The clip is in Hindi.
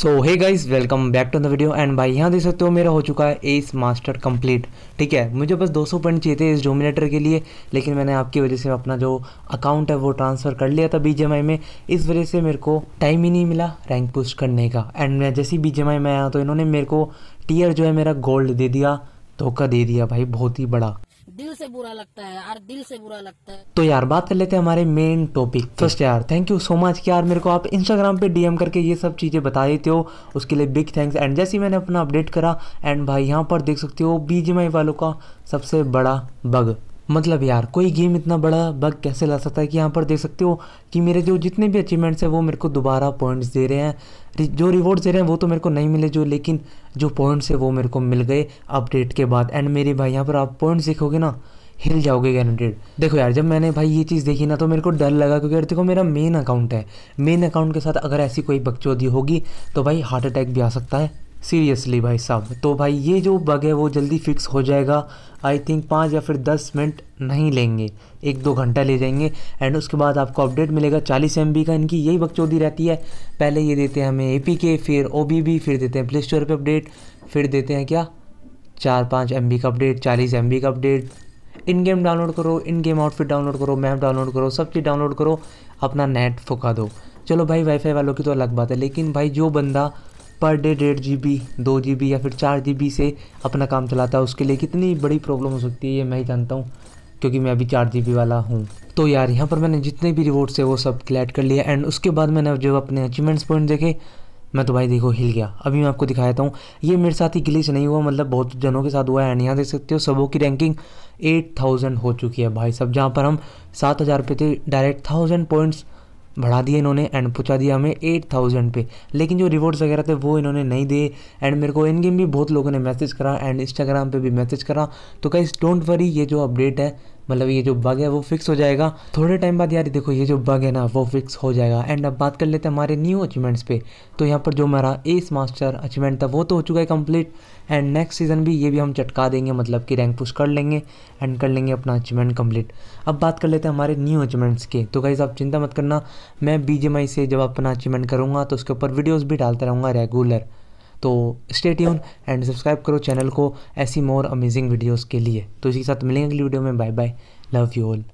so hey guys welcome back to the video and भाई यहाँ देख सकते हो मेरा हो चुका है एस मास्टर कंप्लीट ठीक है मुझे बस 200 पॉइंट चाहिए थे इस डोमिनेटर के लिए लेकिन मैंने आपकी वजह से अपना जो अकाउंट है वो ट्रांसफ़र कर लिया था बी में इस वजह से मेरे को टाइम ही नहीं मिला रैंक पुस्ट करने का एंड मैं जैसे ही बी में आया तो इन्होंने मेरे को टीयर जो है मेरा गोल्ड दे दिया धोखा दे दिया भाई बहुत ही बड़ा दिल से बुरा लगता है यार दिल से बुरा लगता है तो यार बात कर लेते हैं हमारे मेन टॉपिक फर्स्ट यार थैंक यू सो मच यार मेरे को आप इंस्टाग्राम पे डीएम करके ये सब चीज़ें बता देते हो उसके लिए बिग थैंक्स एंड जैसे ही मैंने अपना अपडेट करा एंड भाई यहाँ पर देख सकते हो बीजीएमआई वालों का सबसे बड़ा बग मतलब यार कोई गेम इतना बड़ा बग कैसे ला सकता है कि यहाँ पर देख सकते हो कि मेरे जो जितने भी अचीवमेंट्स हैं वो मेरे को दोबारा पॉइंट्स दे रहे हैं जो रिवॉर्ड्स दे रहे हैं वो तो मेरे को नहीं मिले जो लेकिन जो पॉइंट्स है वो मेरे को मिल गए अपडेट के बाद एंड मेरे भाई यहाँ पर आप पॉइंट्स देखोगे ना हिल जाओगे गारंटेड देखो यार जब मैंने भाई ये चीज़ देखी ना तो मेरे को डर लगा क्योंकि यार देखो मेरा मेन अकाउंट है मेन अकाउंट के साथ अगर ऐसी कोई बकचौदी होगी तो भाई हार्ट अटैक भी आ सकता है सीरियसली भाई साहब तो भाई ये जो बग है वो जल्दी फिक्स हो जाएगा आई थिंक पाँच या फिर दस मिनट नहीं लेंगे एक दो घंटा ले जाएंगे एंड उसके बाद आपको अपडेट मिलेगा चालीस एम का इनकी यही बकचौदी रहती है पहले ये देते हैं हमें ए पी के फिर ओ बी बी फिर देते हैं प्ले स्टोर पर अपडेट फिर देते हैं क्या चार पाँच एम का अपडेट चालीस एम का अपडेट इन गेम डाउनलोड करो इन गेम आउटफिट डाउनलोड करो मैप डाउनलोड करो सब चीज़ डाउनलोड करो अपना नेट फुका दो चलो भाई वाईफाई वालों की तो अलग बात है लेकिन भाई जो बंदा पर डे डेढ़ जी बी दो जी बी या फिर चार जी बी से अपना काम चलाता है उसके लिए कितनी बड़ी प्रॉब्लम हो सकती है ये मैं ही जानता हूँ क्योंकि मैं अभी चार जी बी वाला हूँ तो यार यहाँ पर मैंने जितने भी रिवॉर्ड्स है वो सब कलेक्ट कर लिया एंड उसके बाद मैंने जो अपने अचीवमेंट्स पॉइंट देखे मैं तो भाई देखो हिल गया अभी मैं आपको दिखाता हूँ ये मेरे साथ ही ग्लिच नहीं हुआ मतलब बहुत जनों के साथ हुआ है एंड यहाँ देख सकते हो सबों की रैंकिंग एट थाउजेंड हो चुकी है भाई सब जहाँ पर हम सात हज़ार रुपये थे डायरेक्ट थाउजेंड पॉइंट्स बढ़ा दिया इन्होंने एंड पहुँचा दिया हमें एट थाउजेंड पे लेकिन जो रिवॉर्ड्स वगैरह थे वो इन्होंने नहीं दिए एंड मेरे को इन गेम भी बहुत लोगों ने मैसेज करा एंड इंस्टाग्राम पर भी मैसेज करा तो गाइज डोंट वरी ये जो अपडेट है मतलब ये जो बग है वो फिक्स हो जाएगा थोड़े टाइम बाद यार देखो ये जो बग है ना वो फिक्स हो जाएगा एंड अब बात कर लेते हैं हमारे न्यू अचीवमेंट्स पे तो यहाँ पर जो हमारा एस मास्टर अचीवमेंट था वो तो हो चुका है कंप्लीट एंड नेक्स्ट सीज़न भी ये भी हम चटका देंगे मतलब कि रैंक पुश कर लेंगे एंड कर लेंगे अपना अचीवमेंट कंप्लीट अब बात कर लेते हैं हमारे न्यू अचीवमेंट्स के तो गाइज़ आप चिंता मत करना मैं बी से जब अपना अचीवमेंट करूँगा तो उसके ऊपर वीडियोज़ भी डालता रहूँगा रेगुलर तो स्टेट यून एंड सब्सक्राइब करो चैनल को ऐसी मोर अमेजिंग वीडियोज़ के लिए तो इसी के साथ मिलेंगे अगली वीडियो में bye bye love you all